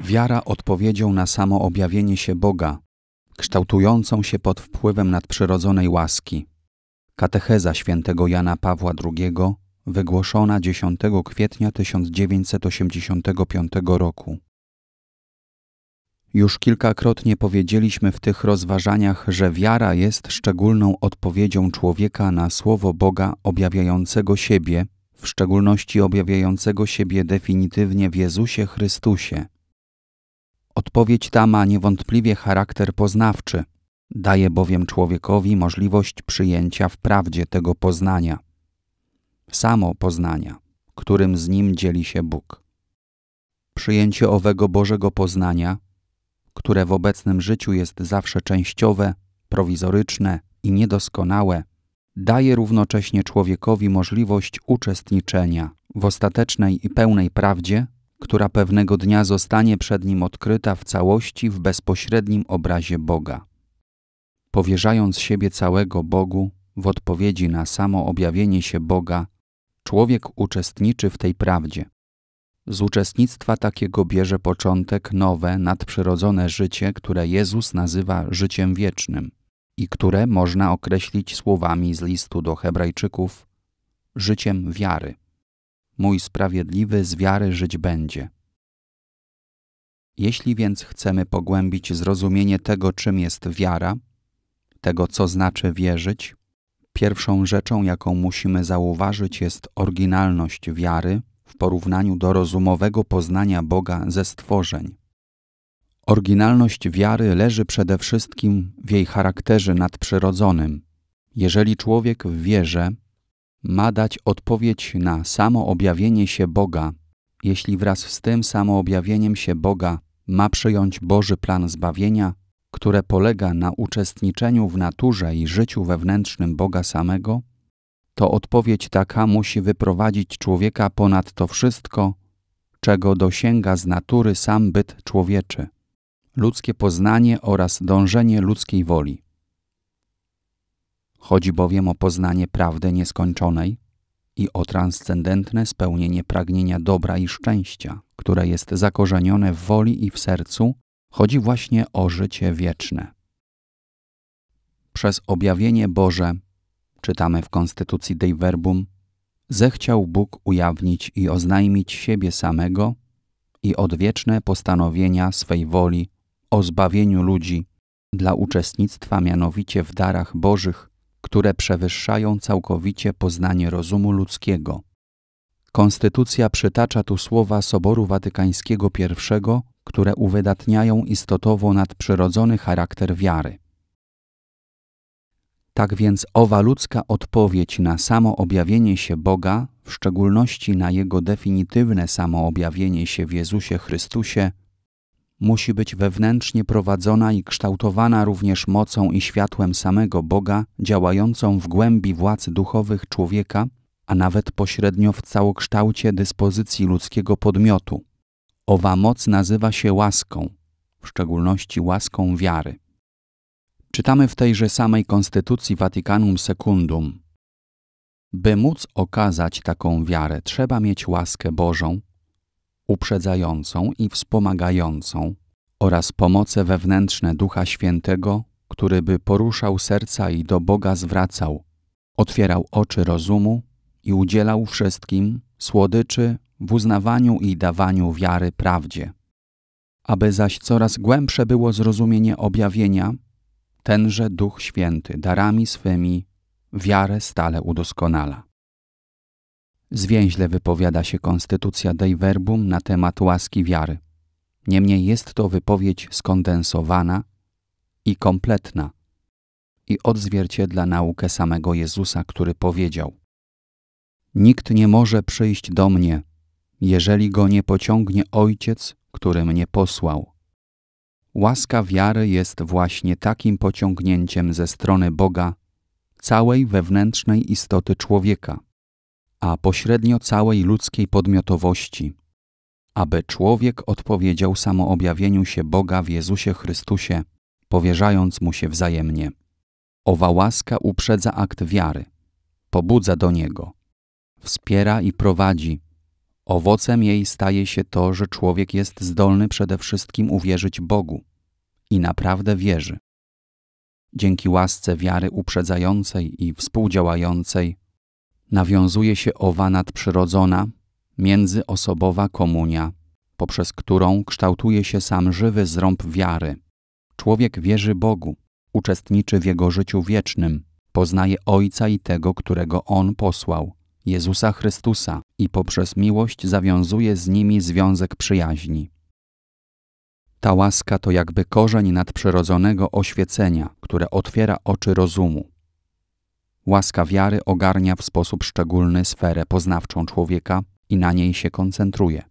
Wiara odpowiedzią na samo objawienie się Boga, kształtującą się pod wpływem nadprzyrodzonej łaski. Katecheza świętego Jana Pawła II, wygłoszona 10 kwietnia 1985 roku. Już kilkakrotnie powiedzieliśmy w tych rozważaniach, że wiara jest szczególną odpowiedzią człowieka na słowo Boga objawiającego siebie, w szczególności objawiającego siebie definitywnie w Jezusie Chrystusie. Odpowiedź ta ma niewątpliwie charakter poznawczy, daje bowiem człowiekowi możliwość przyjęcia w prawdzie tego poznania, samo poznania, którym z nim dzieli się Bóg. Przyjęcie owego Bożego poznania, które w obecnym życiu jest zawsze częściowe, prowizoryczne i niedoskonałe, daje równocześnie człowiekowi możliwość uczestniczenia w ostatecznej i pełnej prawdzie która pewnego dnia zostanie przed nim odkryta w całości w bezpośrednim obrazie Boga. Powierzając siebie całego Bogu, w odpowiedzi na samo objawienie się Boga, człowiek uczestniczy w tej prawdzie. Z uczestnictwa takiego bierze początek nowe, nadprzyrodzone życie, które Jezus nazywa życiem wiecznym i które można określić słowami z listu do Hebrajczyków życiem wiary mój sprawiedliwy z wiary żyć będzie. Jeśli więc chcemy pogłębić zrozumienie tego, czym jest wiara, tego, co znaczy wierzyć, pierwszą rzeczą, jaką musimy zauważyć, jest oryginalność wiary w porównaniu do rozumowego poznania Boga ze stworzeń. Oryginalność wiary leży przede wszystkim w jej charakterze nadprzyrodzonym. Jeżeli człowiek w wierze ma dać odpowiedź na samo objawienie się Boga, jeśli wraz z tym samoobjawieniem się Boga ma przyjąć Boży plan zbawienia, które polega na uczestniczeniu w naturze i życiu wewnętrznym Boga samego, to odpowiedź taka musi wyprowadzić człowieka ponad to wszystko, czego dosięga z natury sam byt człowieczy, ludzkie poznanie oraz dążenie ludzkiej woli. Chodzi bowiem o poznanie prawdy nieskończonej i o transcendentne spełnienie pragnienia dobra i szczęścia, które jest zakorzenione w woli i w sercu, chodzi właśnie o życie wieczne. Przez objawienie Boże, czytamy w Konstytucji Dei Verbum, zechciał Bóg ujawnić i oznajmić siebie samego i odwieczne postanowienia swej woli o zbawieniu ludzi dla uczestnictwa mianowicie w darach Bożych które przewyższają całkowicie poznanie rozumu ludzkiego. Konstytucja przytacza tu słowa Soboru Watykańskiego I, które uwydatniają istotowo nadprzyrodzony charakter wiary. Tak więc owa ludzka odpowiedź na samo objawienie się Boga, w szczególności na Jego definitywne samoobjawienie się w Jezusie Chrystusie, musi być wewnętrznie prowadzona i kształtowana również mocą i światłem samego Boga, działającą w głębi władz duchowych człowieka, a nawet pośrednio w całokształcie dyspozycji ludzkiego podmiotu. Owa moc nazywa się łaską, w szczególności łaską wiary. Czytamy w tejże samej konstytucji Vaticanum Secundum. By móc okazać taką wiarę, trzeba mieć łaskę Bożą, uprzedzającą i wspomagającą oraz pomoce wewnętrzne Ducha Świętego, który by poruszał serca i do Boga zwracał, otwierał oczy rozumu i udzielał wszystkim słodyczy w uznawaniu i dawaniu wiary prawdzie. Aby zaś coraz głębsze było zrozumienie objawienia, tenże Duch Święty darami swymi wiarę stale udoskonala. Zwięźle wypowiada się konstytucja Dei Verbum na temat łaski wiary. Niemniej jest to wypowiedź skondensowana i kompletna i odzwierciedla naukę samego Jezusa, który powiedział: Nikt nie może przyjść do mnie, jeżeli go nie pociągnie Ojciec, który mnie posłał. Łaska wiary jest właśnie takim pociągnięciem ze strony Boga całej wewnętrznej istoty człowieka a pośrednio całej ludzkiej podmiotowości, aby człowiek odpowiedział samoobjawieniu się Boga w Jezusie Chrystusie, powierzając mu się wzajemnie. Owa łaska uprzedza akt wiary, pobudza do niego, wspiera i prowadzi. Owocem jej staje się to, że człowiek jest zdolny przede wszystkim uwierzyć Bogu i naprawdę wierzy. Dzięki łasce wiary uprzedzającej i współdziałającej nawiązuje się owa nadprzyrodzona, międzyosobowa komunia, poprzez którą kształtuje się sam żywy zrąb wiary. Człowiek wierzy Bogu, uczestniczy w Jego życiu wiecznym, poznaje Ojca i tego, którego On posłał, Jezusa Chrystusa i poprzez miłość zawiązuje z nimi związek przyjaźni. Ta łaska to jakby korzeń nadprzyrodzonego oświecenia, które otwiera oczy rozumu. Łaska wiary ogarnia w sposób szczególny sferę poznawczą człowieka i na niej się koncentruje.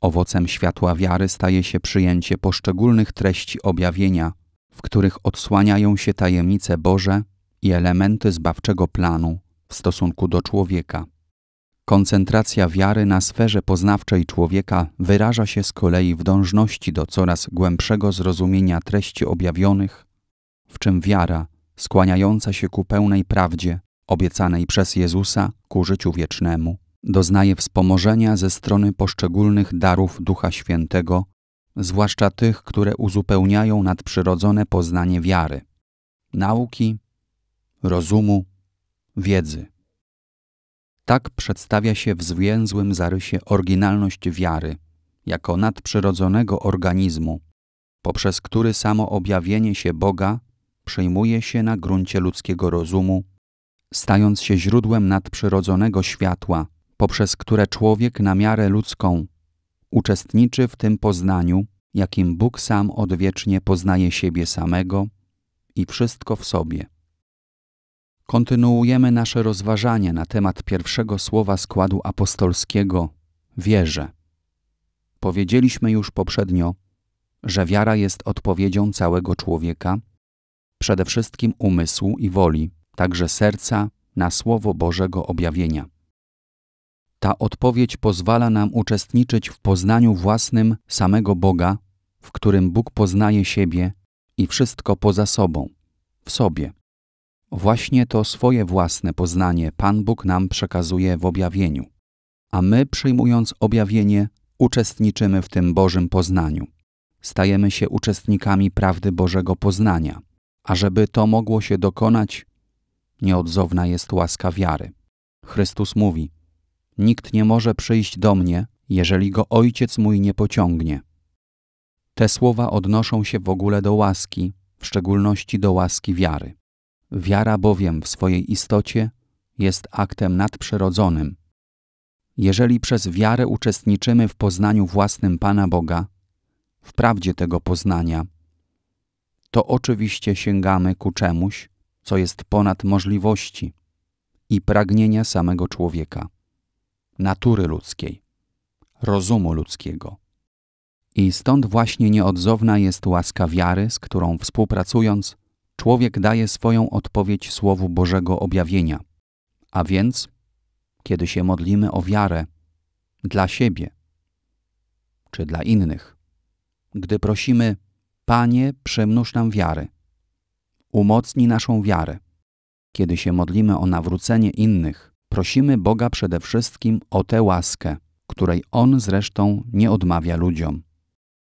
Owocem światła wiary staje się przyjęcie poszczególnych treści objawienia, w których odsłaniają się tajemnice Boże i elementy zbawczego planu w stosunku do człowieka. Koncentracja wiary na sferze poznawczej człowieka wyraża się z kolei w dążności do coraz głębszego zrozumienia treści objawionych, w czym wiara skłaniająca się ku pełnej prawdzie, obiecanej przez Jezusa ku życiu wiecznemu, doznaje wspomożenia ze strony poszczególnych darów Ducha Świętego, zwłaszcza tych, które uzupełniają nadprzyrodzone poznanie wiary, nauki, rozumu, wiedzy. Tak przedstawia się w zwięzłym zarysie oryginalność wiary, jako nadprzyrodzonego organizmu, poprzez który samo objawienie się Boga przejmuje się na gruncie ludzkiego rozumu, stając się źródłem nadprzyrodzonego światła, poprzez które człowiek na miarę ludzką uczestniczy w tym poznaniu, jakim Bóg sam odwiecznie poznaje siebie samego i wszystko w sobie. Kontynuujemy nasze rozważanie na temat pierwszego słowa składu apostolskiego wierzę. Powiedzieliśmy już poprzednio, że wiara jest odpowiedzią całego człowieka przede wszystkim umysłu i woli, także serca na Słowo Bożego objawienia. Ta odpowiedź pozwala nam uczestniczyć w poznaniu własnym samego Boga, w którym Bóg poznaje siebie i wszystko poza sobą, w sobie. Właśnie to swoje własne poznanie Pan Bóg nam przekazuje w objawieniu, a my, przyjmując objawienie, uczestniczymy w tym Bożym poznaniu. Stajemy się uczestnikami prawdy Bożego poznania. A żeby to mogło się dokonać, nieodzowna jest łaska wiary. Chrystus mówi: Nikt nie może przyjść do mnie, jeżeli go ojciec mój nie pociągnie. Te słowa odnoszą się w ogóle do łaski, w szczególności do łaski wiary. Wiara bowiem w swojej istocie jest aktem nadprzyrodzonym. Jeżeli przez wiarę uczestniczymy w poznaniu własnym Pana Boga, w prawdzie tego poznania, to oczywiście sięgamy ku czemuś, co jest ponad możliwości i pragnienia samego człowieka, natury ludzkiej, rozumu ludzkiego. I stąd właśnie nieodzowna jest łaska wiary, z którą współpracując, człowiek daje swoją odpowiedź Słowu Bożego objawienia. A więc, kiedy się modlimy o wiarę dla siebie czy dla innych, gdy prosimy, Panie, przymnóż nam wiary. Umocnij naszą wiarę. Kiedy się modlimy o nawrócenie innych, prosimy Boga przede wszystkim o tę łaskę, której On zresztą nie odmawia ludziom.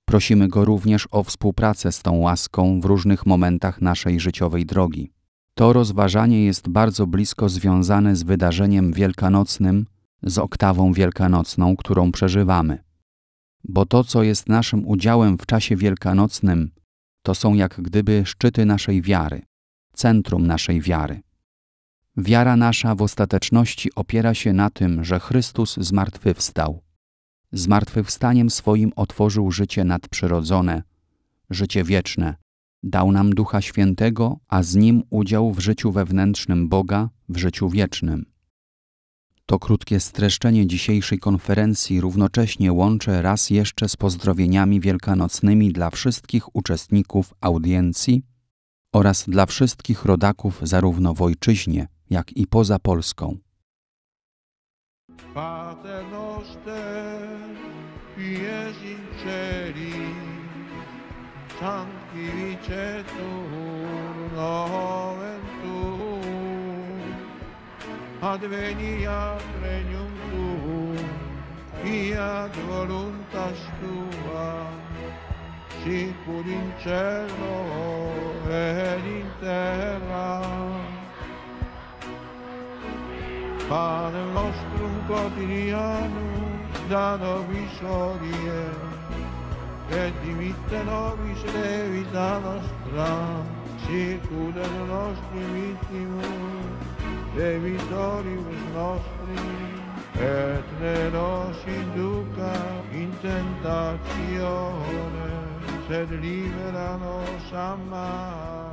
Prosimy Go również o współpracę z tą łaską w różnych momentach naszej życiowej drogi. To rozważanie jest bardzo blisko związane z wydarzeniem wielkanocnym, z oktawą wielkanocną, którą przeżywamy bo to, co jest naszym udziałem w czasie wielkanocnym, to są jak gdyby szczyty naszej wiary, centrum naszej wiary. Wiara nasza w ostateczności opiera się na tym, że Chrystus zmartwychwstał. Zmartwychwstaniem swoim otworzył życie nadprzyrodzone, życie wieczne. Dał nam Ducha Świętego, a z nim udział w życiu wewnętrznym Boga, w życiu wiecznym. To krótkie streszczenie dzisiejszej konferencji równocześnie łączę raz jeszcze z pozdrowieniami wielkanocnymi dla wszystkich uczestników audiencji oraz dla wszystkich rodaków zarówno w ojczyźnie, jak i poza Polską. Pater adveniat regnum tuum, fiat voluntas tua, sicur in cielo ed in terra. Pane nostrum quotidianum, da nobis odie, et dimitte nobis nostra, et dimitte nobis levita nostra, circudano nostri vittimi, dei vittori nostri, et ne nos induca in tentazione, se libera nos a